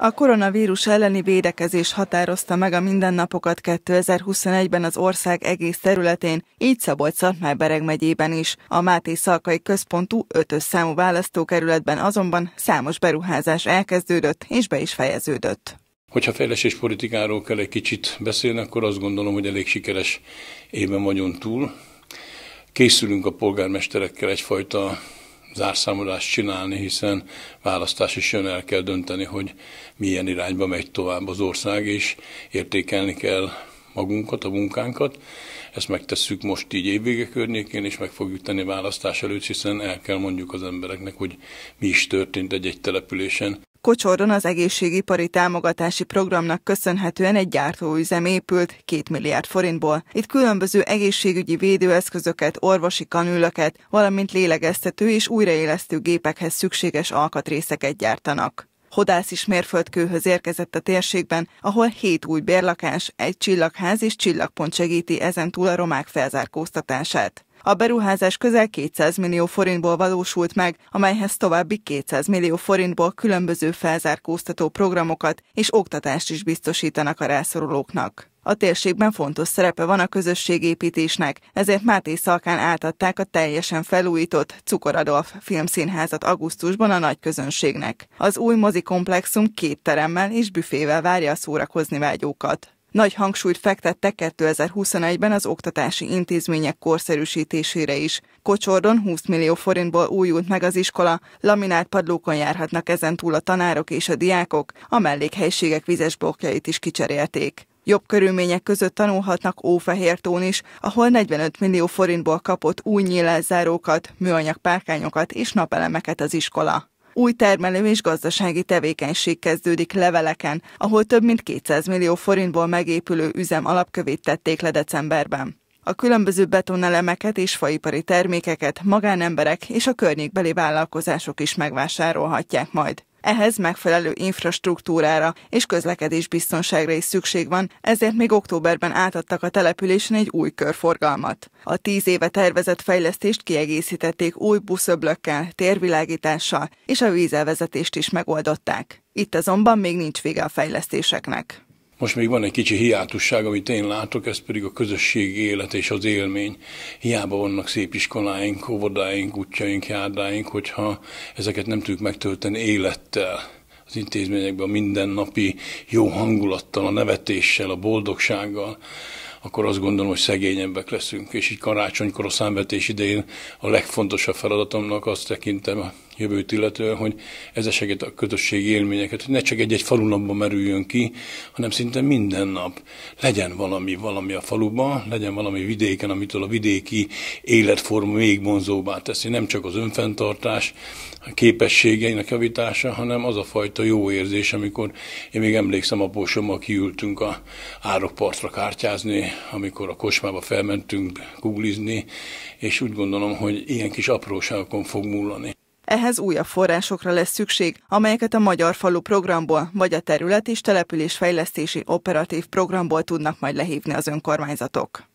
A koronavírus elleni védekezés határozta meg a mindennapokat 2021-ben az ország egész területén, így Szabolcs-Szatmár-Bereg megyében is. A Máté Szalkai központú 5 számú választókerületben azonban számos beruházás elkezdődött és be is fejeződött. Hogyha politikáról kell egy kicsit beszélni, akkor azt gondolom, hogy elég sikeres éven vagyunk túl. Készülünk a polgármesterekkel egyfajta zárszámolást csinálni, hiszen választás is jön, el kell dönteni, hogy milyen irányba megy tovább az ország, és értékelni kell magunkat, a munkánkat. Ezt megtesszük most így évvége környékén, és meg fogjuk tenni választás előtt, hiszen el kell mondjuk az embereknek, hogy mi is történt egy-egy településen. Kocsorron az egészségipari támogatási programnak köszönhetően egy gyártóüzem épült 2 milliárd forintból. Itt különböző egészségügyi védőeszközöket, orvosi kanülöket, valamint lélegeztető és újraélesztő gépekhez szükséges alkatrészeket gyártanak. Hodász is mérföldkőhöz érkezett a térségben, ahol hét új bérlakás, egy csillagház és csillagpont segíti ezen túl a romák felzárkóztatását. A beruházás közel 200 millió forintból valósult meg, amelyhez további 200 millió forintból különböző felzárkóztató programokat és oktatást is biztosítanak a rászorulóknak. A térségben fontos szerepe van a közösségépítésnek, ezért Máté Szalkán átadták a teljesen felújított Cukor Adolf filmszínházat augusztusban a nagy közönségnek. Az új mozikomplexum két teremmel és büfével várja a szórakozni vágyókat. Nagy hangsúlyt fektettek 2021-ben az oktatási intézmények korszerűsítésére is. Kocsordon 20 millió forintból újult meg az iskola, laminált padlókon járhatnak ezen túl a tanárok és a diákok, a mellékhelyiségek vizes blokkjait is kicserélték. Jobb körülmények között tanulhatnak Ófehértón is, ahol 45 millió forintból kapott új nyílászárókat, műanyag párkányokat és napelemeket az iskola új termelő és gazdasági tevékenység kezdődik leveleken, ahol több mint 200 millió forintból megépülő üzem alapkövét tették le decemberben. A különböző betonelemeket és faipari termékeket magánemberek és a környékbeli vállalkozások is megvásárolhatják majd. Ehhez megfelelő infrastruktúrára és közlekedésbiztonságra is szükség van, ezért még októberben átadtak a településen egy új körforgalmat. A tíz éve tervezett fejlesztést kiegészítették új buszöblökkel, térvilágítással, és a vízelvezetést is megoldották. Itt azonban még nincs vége a fejlesztéseknek. Most még van egy kicsi hiátusság, amit én látok, ez pedig a közösségi élet és az élmény. Hiába vannak szép iskoláink, óvodáink, útjaink, járdáink, hogyha ezeket nem tudjuk megtölteni élettel az intézményekben a mindennapi jó hangulattal, a nevetéssel, a boldogsággal, akkor azt gondolom, hogy szegényebbek leszünk. És így karácsonykor a számvetés idején a legfontosabb feladatomnak azt tekintem, jövőt illetően, hogy ez segít a közösségi élményeket, hogy ne csak egy-egy falunapban merüljön ki, hanem szinte minden nap legyen valami, valami a faluban, legyen valami vidéken, amitől a vidéki életforma még vonzóbbá teszi. Nem csak az önfenntartás képességeinek javítása, hanem az a fajta jó érzés, amikor én még emlékszem, apósommal kiültünk a árokpartra kártyázni, amikor a kosmába felmentünk kuglizni, és úgy gondolom, hogy ilyen kis apróságokon fog múlani. Ehhez újabb forrásokra lesz szükség, amelyeket a Magyar Falu programból vagy a Terület és Településfejlesztési Operatív Programból tudnak majd lehívni az önkormányzatok.